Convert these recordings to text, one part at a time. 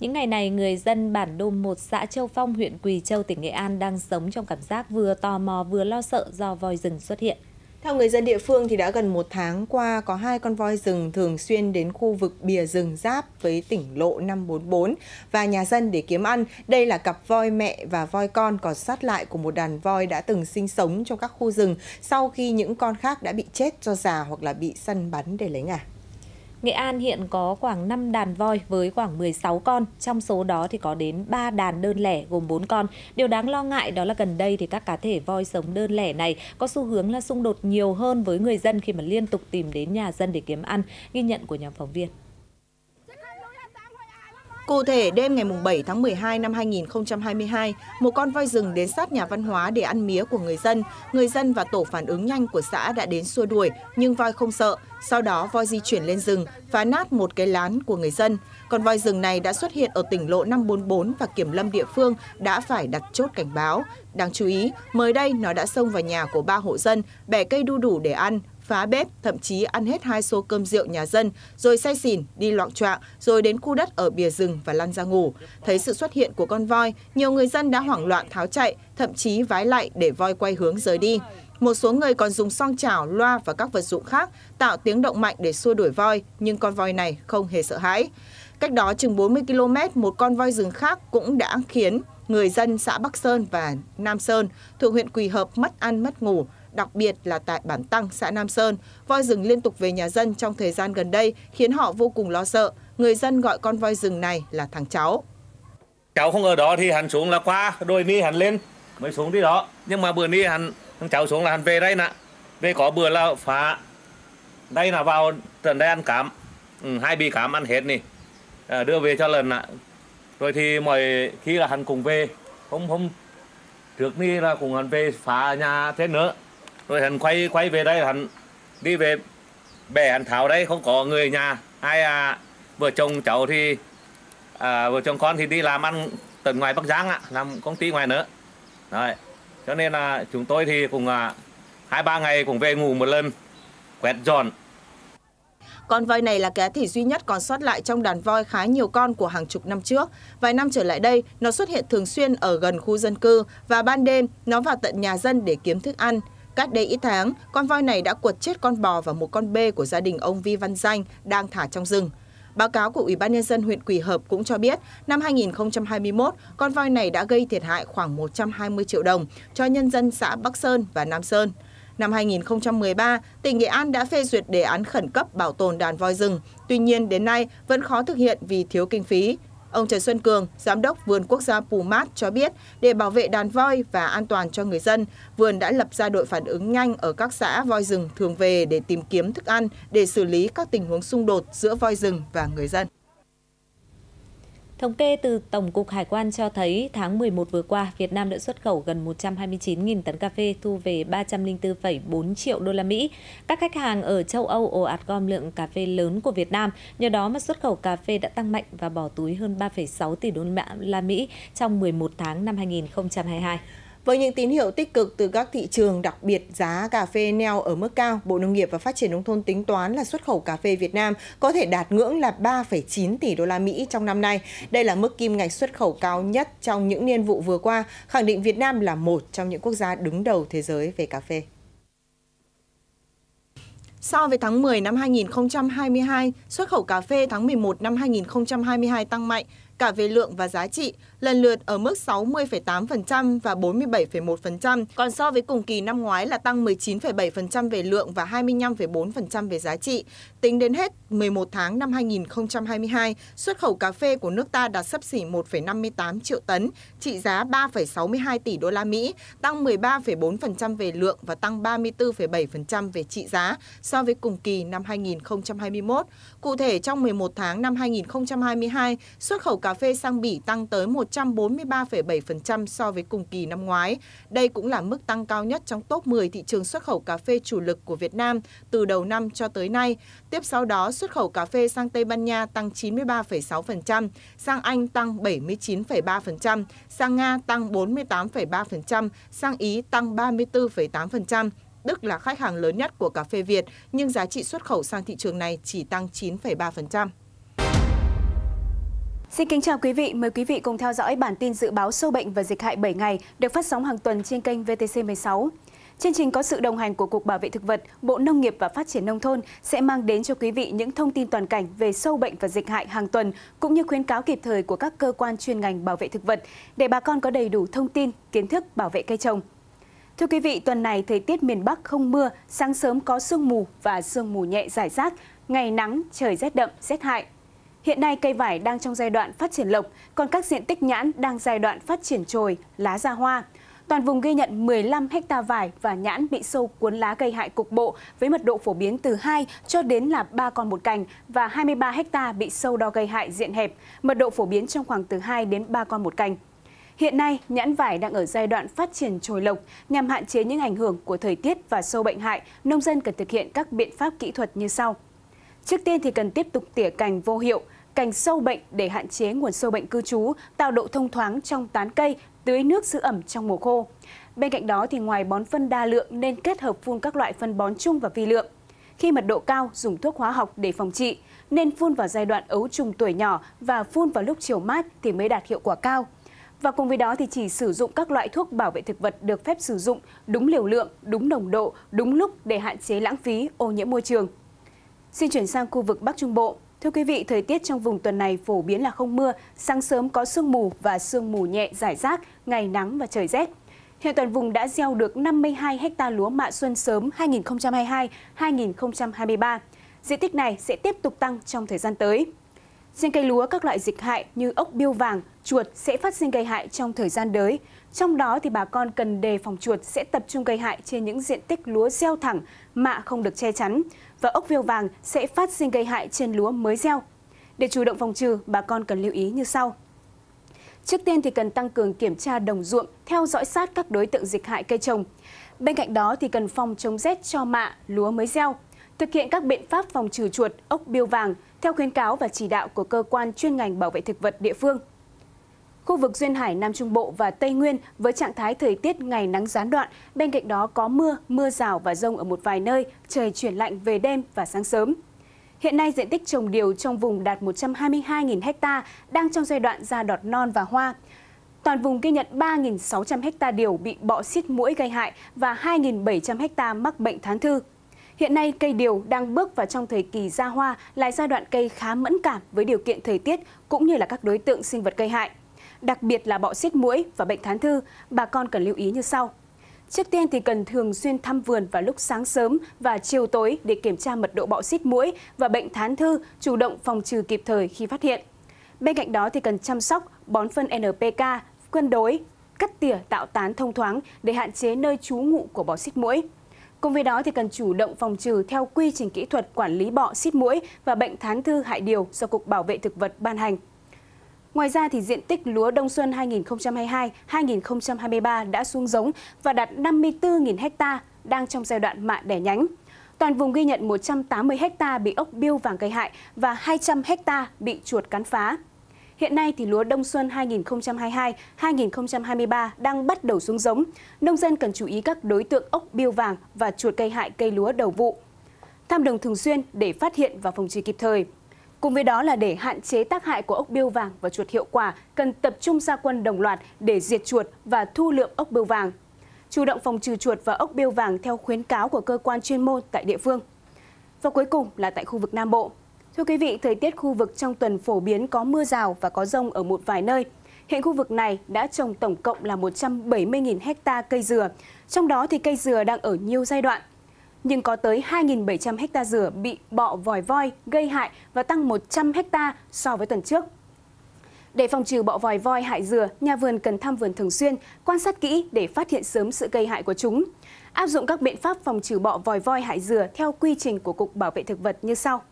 Những ngày này, người dân bản Đôm một xã Châu Phong, huyện Quỳ Châu, tỉnh Nghệ An đang sống trong cảm giác vừa tò mò vừa lo sợ do voi rừng xuất hiện. Theo người dân địa phương thì đã gần một tháng qua có hai con voi rừng thường xuyên đến khu vực bìa rừng giáp với tỉnh lộ 544 và nhà dân để kiếm ăn. Đây là cặp voi mẹ và voi con còn sát lại của một đàn voi đã từng sinh sống trong các khu rừng sau khi những con khác đã bị chết do già hoặc là bị săn bắn để lấy ngả. Nghệ An hiện có khoảng 5 đàn voi với khoảng 16 con, trong số đó thì có đến 3 đàn đơn lẻ gồm 4 con. Điều đáng lo ngại đó là gần đây thì các cá thể voi sống đơn lẻ này có xu hướng là xung đột nhiều hơn với người dân khi mà liên tục tìm đến nhà dân để kiếm ăn, ghi nhận của nhóm phóng viên. Cụ thể, đêm ngày 7 tháng 12 năm 2022, một con voi rừng đến sát nhà văn hóa để ăn mía của người dân. Người dân và tổ phản ứng nhanh của xã đã đến xua đuổi, nhưng voi không sợ. Sau đó, voi di chuyển lên rừng, phá nát một cái lán của người dân. Con voi rừng này đã xuất hiện ở tỉnh lộ 544 và kiểm lâm địa phương đã phải đặt chốt cảnh báo. Đáng chú ý, mới đây nó đã xông vào nhà của ba hộ dân, bẻ cây đu đủ để ăn, phá bếp, thậm chí ăn hết hai số cơm rượu nhà dân, rồi say xỉn, đi loạn choạng, rồi đến khu đất ở bìa rừng và lăn ra ngủ. Thấy sự xuất hiện của con voi, nhiều người dân đã hoảng loạn tháo chạy, thậm chí vái lại để voi quay hướng rời đi. Một số người còn dùng song chảo, loa và các vật dụng khác tạo tiếng động mạnh để xua đuổi voi, nhưng con voi này không hề sợ hãi. Cách đó chừng 40 km, một con voi rừng khác cũng đã khiến người dân xã Bắc Sơn và Nam Sơn thuộc huyện Quỳ Hợp mất ăn mất ngủ, đặc biệt là tại bản Tăng, xã Nam Sơn. Voi rừng liên tục về nhà dân trong thời gian gần đây khiến họ vô cùng lo sợ. Người dân gọi con voi rừng này là thằng cháu. Cháu không ở đó thì hắn xuống là qua, đôi mi hắn lên mới xuống đi đó. Nhưng mà bữa ni hắn thằng cháu xuống là hắn về đây nè. Về có bữa là phá. Đây là vào trận đây ăn cám. Ừ, hai bị cám ăn hết nè. À, đưa về cho lần nè. Rồi thì mọi khi là hắn cùng về. Không không trước ni là cùng hắn về phá nhà thế nữa rồi hắn quay quay về đây hắn đi về bè hắn tháo đây không có người nhà ai à, vợ chồng cháu thì à, vợ chồng con thì đi làm ăn tận ngoài Bắc Giang ạ làm công ty ngoài nữa rồi cho nên là chúng tôi thì cũng à, hai ba ngày cũng về ngủ một lần quẹt giòn. con voi này là cá thể duy nhất còn sót lại trong đàn voi khá nhiều con của hàng chục năm trước. Vài năm trở lại đây, nó xuất hiện thường xuyên ở gần khu dân cư và ban đêm nó vào tận nhà dân để kiếm thức ăn. Cách đây ít tháng, con voi này đã quật chết con bò và một con bê của gia đình ông Vi Văn Danh đang thả trong rừng. Báo cáo của Ủy ban Nhân dân huyện Quỳ Hợp cũng cho biết, năm 2021, con voi này đã gây thiệt hại khoảng 120 triệu đồng cho nhân dân xã Bắc Sơn và Nam Sơn. Năm 2013, tỉnh Nghệ An đã phê duyệt đề án khẩn cấp bảo tồn đàn voi rừng. Tuy nhiên, đến nay vẫn khó thực hiện vì thiếu kinh phí. Ông Trần Xuân Cường, Giám đốc Vườn Quốc gia Pù Mát cho biết, để bảo vệ đàn voi và an toàn cho người dân, vườn đã lập ra đội phản ứng nhanh ở các xã voi rừng thường về để tìm kiếm thức ăn, để xử lý các tình huống xung đột giữa voi rừng và người dân. Thống kê từ Tổng cục Hải quan cho thấy tháng 11 vừa qua, Việt Nam đã xuất khẩu gần 129.000 tấn cà phê thu về 304,4 triệu đô la Mỹ. Các khách hàng ở châu Âu ồ ạt gom lượng cà phê lớn của Việt Nam, nhờ đó mà xuất khẩu cà phê đã tăng mạnh và bỏ túi hơn 3,6 tỷ đô la Mỹ trong 11 tháng năm 2022. Với những tín hiệu tích cực từ các thị trường, đặc biệt giá cà phê neo ở mức cao, Bộ Nông nghiệp và Phát triển nông thôn tính toán là xuất khẩu cà phê Việt Nam có thể đạt ngưỡng là 3,9 tỷ đô la Mỹ trong năm nay. Đây là mức kim ngạch xuất khẩu cao nhất trong những niên vụ vừa qua, khẳng định Việt Nam là một trong những quốc gia đứng đầu thế giới về cà phê. So với tháng 10 năm 2022, xuất khẩu cà phê tháng 11 năm 2022 tăng mạnh cả về lượng và giá trị, lần lượt ở mức 60,8% và 47,1%, còn so với cùng kỳ năm ngoái là tăng 19,7% về lượng và 25,4% về giá trị. Tính đến hết 11 tháng năm 2022, xuất khẩu cà phê của nước ta đạt sấp xỉ 1,58 triệu tấn, trị giá 3,62 tỷ đô la Mỹ, tăng 13,4% về lượng và tăng 34,7% về trị giá so với cùng kỳ năm 2021. Cụ thể, trong 11 tháng năm 2022, xuất khẩu cà cà phê sang Bỉ tăng tới 143,7% so với cùng kỳ năm ngoái. Đây cũng là mức tăng cao nhất trong top 10 thị trường xuất khẩu cà phê chủ lực của Việt Nam từ đầu năm cho tới nay. Tiếp sau đó, xuất khẩu cà phê sang Tây Ban Nha tăng 93,6%, sang Anh tăng 79,3%, sang Nga tăng 48,3%, sang Ý tăng 34,8%. Đức là khách hàng lớn nhất của cà phê Việt, nhưng giá trị xuất khẩu sang thị trường này chỉ tăng 9,3%. Xin kính chào quý vị, mời quý vị cùng theo dõi bản tin dự báo sâu bệnh và dịch hại 7 ngày được phát sóng hàng tuần trên kênh VTC16. Chương trình có sự đồng hành của Cục Bảo vệ Thực vật, Bộ Nông nghiệp và Phát triển Nông thôn sẽ mang đến cho quý vị những thông tin toàn cảnh về sâu bệnh và dịch hại hàng tuần, cũng như khuyến cáo kịp thời của các cơ quan chuyên ngành bảo vệ thực vật, để bà con có đầy đủ thông tin, kiến thức bảo vệ cây trồng. Thưa quý vị, tuần này thời tiết miền Bắc không mưa, sáng sớm có sương mù và sương mù nhẹ rải rác, ngày nắng, trời rét đậm, rét hại. Hiện nay cây vải đang trong giai đoạn phát triển lộc, còn các diện tích nhãn đang giai đoạn phát triển trồi lá ra hoa. Toàn vùng ghi nhận 15 ha vải và nhãn bị sâu cuốn lá gây hại cục bộ với mật độ phổ biến từ 2 cho đến là 3 con một cành và 23 ha bị sâu đo gây hại diện hẹp, mật độ phổ biến trong khoảng từ 2 đến 3 con một cành. Hiện nay, nhãn vải đang ở giai đoạn phát triển trồi lộc. Nhằm hạn chế những ảnh hưởng của thời tiết và sâu bệnh hại, nông dân cần thực hiện các biện pháp kỹ thuật như sau. Trước tiên thì cần tiếp tục tỉa cành vô hiệu, cành sâu bệnh để hạn chế nguồn sâu bệnh cư trú, tạo độ thông thoáng trong tán cây, tưới nước giữ ẩm trong mùa khô. Bên cạnh đó thì ngoài bón phân đa lượng nên kết hợp phun các loại phân bón chung và vi lượng. Khi mật độ cao dùng thuốc hóa học để phòng trị, nên phun vào giai đoạn ấu trùng tuổi nhỏ và phun vào lúc chiều mát thì mới đạt hiệu quả cao. Và cùng với đó thì chỉ sử dụng các loại thuốc bảo vệ thực vật được phép sử dụng đúng liều lượng, đúng nồng độ, đúng lúc để hạn chế lãng phí, ô nhiễm môi trường. Xin chuyển sang khu vực Bắc Trung Bộ. Thưa quý vị, thời tiết trong vùng tuần này phổ biến là không mưa, sáng sớm có sương mù và sương mù nhẹ giải rác, ngày nắng và trời rét. Hiện toàn vùng đã gieo được 52 ha lúa mạ xuân sớm 2022-2023. Diện tích này sẽ tiếp tục tăng trong thời gian tới. trên cây lúa các loại dịch hại như ốc biêu vàng, chuột sẽ phát sinh gây hại trong thời gian tới. Trong đó thì bà con cần đề phòng chuột sẽ tập trung gây hại trên những diện tích lúa gieo thẳng, mạ không được che chắn và ốc viêu vàng sẽ phát sinh gây hại trên lúa mới gieo. Để chủ động phòng trừ, bà con cần lưu ý như sau. Trước tiên thì cần tăng cường kiểm tra đồng ruộng, theo dõi sát các đối tượng dịch hại cây trồng. Bên cạnh đó thì cần phòng chống rét cho mạ, lúa mới gieo, thực hiện các biện pháp phòng trừ chuột, ốc biêu vàng theo khuyến cáo và chỉ đạo của cơ quan chuyên ngành bảo vệ thực vật địa phương khu vực Duyên Hải, Nam Trung Bộ và Tây Nguyên với trạng thái thời tiết ngày nắng gián đoạn. Bên cạnh đó có mưa, mưa rào và rông ở một vài nơi, trời chuyển lạnh về đêm và sáng sớm. Hiện nay diện tích trồng điều trong vùng đạt 122.000 ha, đang trong giai đoạn ra đọt non và hoa. Toàn vùng ghi nhận 3.600 ha điều bị bọ xít mũi gây hại và 2.700 ha mắc bệnh thán thư. Hiện nay, cây điều đang bước vào trong thời kỳ ra hoa là giai đoạn cây khá mẫn cảm với điều kiện thời tiết cũng như là các đối tượng sinh vật gây hại đặc biệt là bọ xít mũi và bệnh thán thư, bà con cần lưu ý như sau. Trước tiên thì cần thường xuyên thăm vườn vào lúc sáng sớm và chiều tối để kiểm tra mật độ bọ xít mũi và bệnh thán thư, chủ động phòng trừ kịp thời khi phát hiện. Bên cạnh đó thì cần chăm sóc bón phân NPK cân đối, cắt tỉa tạo tán thông thoáng để hạn chế nơi trú ngụ của bọ xít mũi. Cùng với đó thì cần chủ động phòng trừ theo quy trình kỹ thuật quản lý bọ xít mũi và bệnh thán thư hại điều do Cục Bảo vệ thực vật ban hành. Ngoài ra thì diện tích lúa đông xuân 2022-2023 đã xuống giống và đạt 54.000 ha đang trong giai đoạn mạ đẻ nhánh. Toàn vùng ghi nhận 180 ha bị ốc biêu vàng gây hại và 200 ha bị chuột cắn phá. Hiện nay thì lúa đông xuân 2022-2023 đang bắt đầu xuống giống. Nông dân cần chú ý các đối tượng ốc biêu vàng và chuột gây hại cây lúa đầu vụ. Tham đồng thường xuyên để phát hiện và phòng trừ kịp thời. Cùng với đó là để hạn chế tác hại của ốc biêu vàng và chuột hiệu quả, cần tập trung gia quân đồng loạt để diệt chuột và thu lượm ốc biêu vàng. Chủ động phòng trừ chuột và ốc biêu vàng theo khuyến cáo của cơ quan chuyên môn tại địa phương. Và cuối cùng là tại khu vực Nam Bộ. Thưa quý vị, thời tiết khu vực trong tuần phổ biến có mưa rào và có rông ở một vài nơi. Hiện khu vực này đã trồng tổng cộng là 170.000 hecta cây dừa. Trong đó thì cây dừa đang ở nhiều giai đoạn – nhưng có tới 2.700 ha dừa bị bọ vòi voi gây hại và tăng 100 ha so với tuần trước. Để phòng trừ bọ vòi voi hại dừa, nhà vườn cần thăm vườn thường xuyên, quan sát kỹ để phát hiện sớm sự gây hại của chúng. Áp dụng các biện pháp phòng trừ bọ vòi voi hại dừa theo quy trình của Cục Bảo vệ thực vật như sau.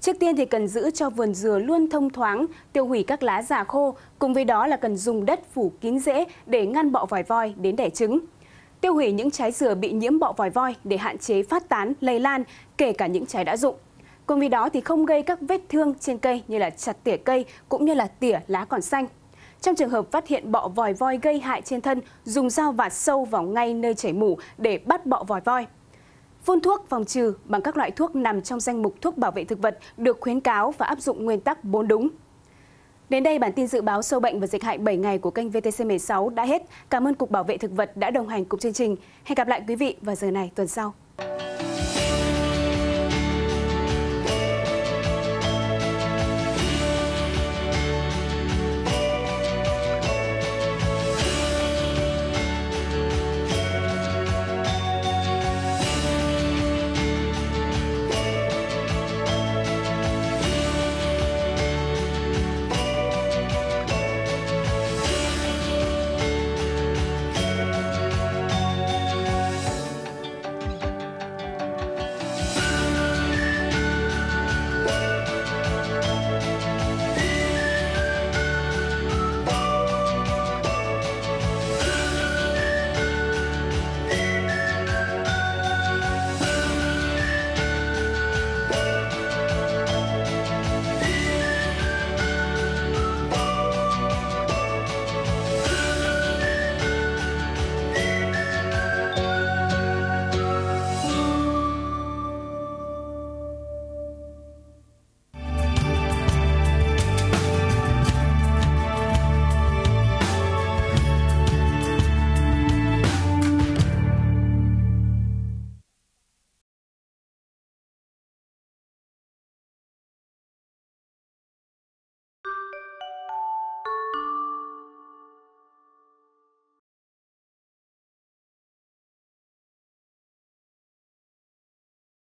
Trước tiên thì cần giữ cho vườn dừa luôn thông thoáng, tiêu hủy các lá già khô, cùng với đó là cần dùng đất phủ kín rễ để ngăn bọ vòi voi đến đẻ trứng tiêu hủy những trái dừa bị nhiễm bọ vòi voi để hạn chế phát tán, lây lan, kể cả những trái đã rụng. Cùng vì đó thì không gây các vết thương trên cây như là chặt tỉa cây cũng như là tỉa lá còn xanh. Trong trường hợp phát hiện bọ vòi voi gây hại trên thân, dùng dao vạt sâu vào ngay nơi chảy mủ để bắt bọ vòi voi. Phun thuốc phòng trừ bằng các loại thuốc nằm trong danh mục thuốc bảo vệ thực vật được khuyến cáo và áp dụng nguyên tắc bốn đúng. Đến đây bản tin dự báo sâu bệnh và dịch hại 7 ngày của kênh VTC16 đã hết. Cảm ơn Cục Bảo vệ Thực vật đã đồng hành cùng chương trình. Hẹn gặp lại quý vị vào giờ này tuần sau.